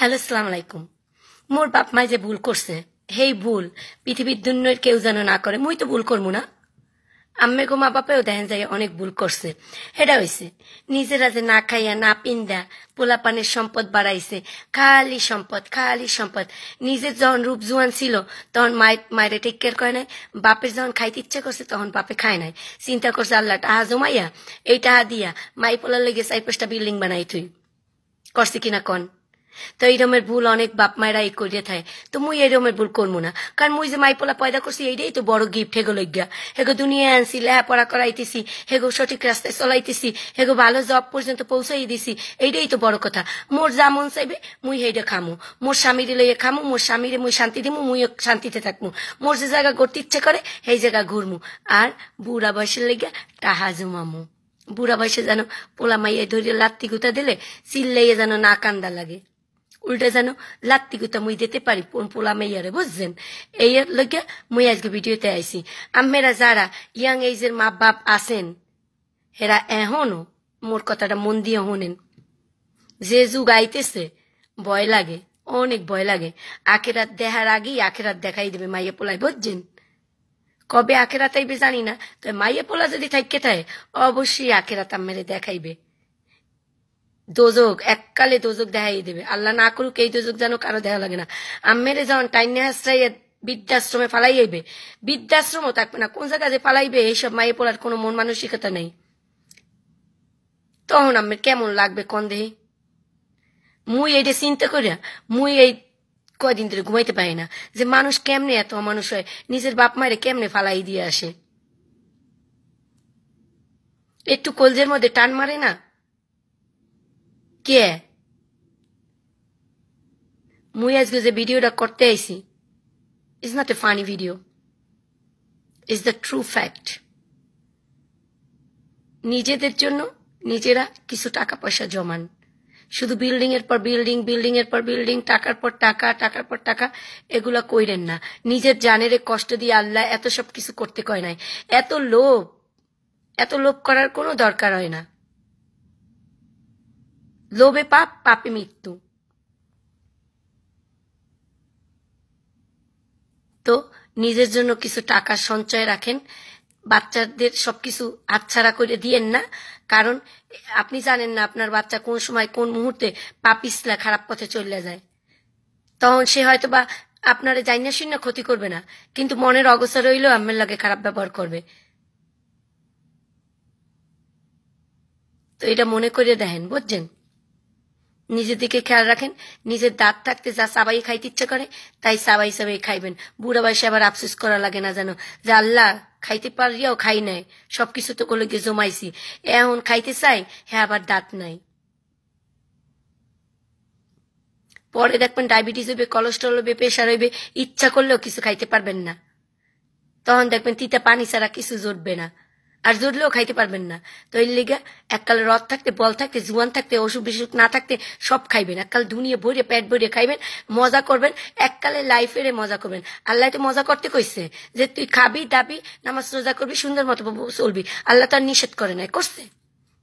hello সালাম আলাইকুম মোর বাপ মাই যে ভুল করছে হেই ভুল পৃথিবীর দুনিয়ার কেউ যেন না করে মুই তো ভুল করবো না আম্মে গো মা বাপেও দেখেন যায় অনেক ভুল করছে এটা হয়েছে নিজেরা যে না খাইয়া না পিন্দা পোলা পানের সম্পদ বাড়াইছে খালি সম্পদ খালি সম্পদ নিজের যখন রূপ জুয়ান ছিল তখন মায়ের মায়েরা টেক কেয়ার করে নাই বাপের যখন খাইতে ইচ্ছা করছে তখন বাপে খায় নাই চিন্তা করছে আল্লাহ টাহা জমাইয়া এই টাহা দিয়া মাই পোলা লেগে চার পাঁচটা বিল্ডিং বানাই তুই করছে কিনা কন তো এই এইরমের ভুল অনেক বাপ মায়েরা এই করিয়া থাকে তো মুই এইরমের ভুল করবো না কারণ মুই যে মাইপোলা পয়দা করছি এইটাই তো বড় গিফট হেগো লইগা হেগো দুনিয়া আনছি লেহাপড়া করাইতেছি হেগো সঠিক রাস্তায় চলাইতেছি হেগো ভালো জব পর্যন্ত পৌঁছাই দিছি এইটাই তো বড় কথা মোর যা মন চাইবে মুই হেইটা খামু মোর স্বামীরে লইয়ে খামু মোর স্বামীরে মুই শান্তি দিমু মুই শান্তিতে থাকমু মোর যে জায়গা গড়তে ইচ্ছে করে সেই জায়গা ঘুরমু আর বুড়া বয়সের লইগা টাহা জুমামু বুড়া বয়সে যেন পোলা মাইয়ে ধরিয়ে লাত্তি গুতা দিলে চিল্লাইয়ে যেন না কান্দা লাগে উল্টা যেন লাত্তি গুতা মুই দিতে পারি পোলা মেয়ারে বুঝছেন এই লগে মুই আজকে ভিডিওতে আইছি আমেরা যারা ইয়াং এইজের মা বাপ আছেন হেরা এখনও মোর কথাটা মন দিয়ে হোনেন যে যুগ আইতেছে ভয় লাগে অনেক ভয় লাগে আখেরাত দেখার আগেই আখেরাত দেখাই দেবে মাইয়ে পোলায় বুঝছেন কবে আখেরাত আইবে জানি না তো মাইয়ে পোলা যদি থাকতে থাকে অবশ্যই আখেরাত আমেরে দেখাইবে দোজক এককালে দোজক দেখাই দেবে আল্লাহ না করুক এই দোজক যেন কারো দেখা লাগে না আম্মেরে যখন টাইনে হাসাই বৃদ্ধাশ্রমে হইবে বৃদ্ধাশ্রমও থাকবে না কোন জায়গায় যে ফালাইবে এইসব মায়ে পড়ার কোনো মন মানসিকতা নেই তখন আম্মের কেমন লাগবে কন দেহে মুই এইটা চিন্তা করি মুই এই কয়দিন ধরে ঘুমাইতে পারি না যে মানুষ কেমনে এত মানুষ হয় নিজের বাপ মায়ের কেমনে ফালাই দিয়ে আসে একটু কলজের মধ্যে টান মারে না কে মুই আজকে যে ভিডিওটা করতে I see is not a funny video is the true fact নিজেদের জন্য নিজেরা কিছু টাকা পয়সা জমান শুধু বিল্ডিং এর পর বিল্ডিং বিল্ডিং এর পর বিল্ডিং টাকার পর টাকা টাকার পর টাকা এগুলা কইরেন না নিজের জানের কষ্ট দিয়ে আল্লাহ এত সব কিছু করতে কয় নাই এত লোভ এত লোভ করার কোনো দরকার হয় না লোভে পাপ পাপে মৃত্যু তো নিজের জন্য কিছু টাকা সঞ্চয় রাখেন বাচ্চাদের সবকিছু হাতছাড়া করে দিয়েন না কারণ আপনি জানেন না আপনার বাচ্চা কোন সময় কোন মুহূর্তে পাপিসলা খারাপ পথে চলে যায় তখন সে হয়তো বা আপনার জাইনা শূন্য ক্ষতি করবে না কিন্তু মনের অগোচর রইলেও আমার লাগে খারাপ ব্যবহার করবে তো এটা মনে করিয়ে দেখেন বুঝছেন নিজের দিকে খেয়াল রাখেন নিজের দাঁত থাকতে যা সাবাই খাইতে ইচ্ছে করে তাই সাবাই সাবাই খাইবেন বুড়া বয়সে আবার আফসোস করা লাগে না যেন যে আল্লাহ খাইতে পারিয়াও খাই নাই সবকিছু তো কোলে গিয়ে জমাইছি এখন খাইতে চাই হ্যাঁ আবার দাঁত নাই পরে দেখবেন ডায়াবেটিস হবে কলেস্ট্রল হবে প্রেশার হইবে ইচ্ছা করলেও কিছু খাইতে পারবেন না তখন দেখবেন তিতা পানি ছাড়া কিছু জুটবে না আর জুড়লেও খাইতে পারবেন না তো এর লিগা এককালে রথ থাকতে বল থাকতে জুয়ান থাকতে অসুখ বিসুখ না থাকতে সব খাইবেন এককাল ধুনিয়ে ভরে প্যাট ভরে খাইবেন মজা করবেন এককালে লাইফের মজা করবেন আল্লাহ তো মজা করতে কইছে যে তুই খাবি দাবি নামাজ রোজা করবি সুন্দর মতো চলবি আল্লাহ তার নিষেধ করে নাই করছে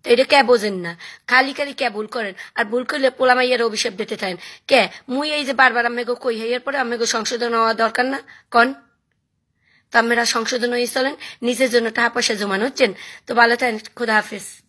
তো এটা কে বোঝেন না খালি খালি কে ভুল করেন আর ভুল করলে মাইয়ার অভিশাপ দিতে থাকেন কে মুই এই যে বারবার আমি কই হইয়ার পরে আমি সংশোধন হওয়া দরকার না কন তো সংশোধন হয়ে চলেন নিজের জন্য টাকা পয়সা জমানো হচ্ছেন তো ভালো থাকেন খুদা হাফিজ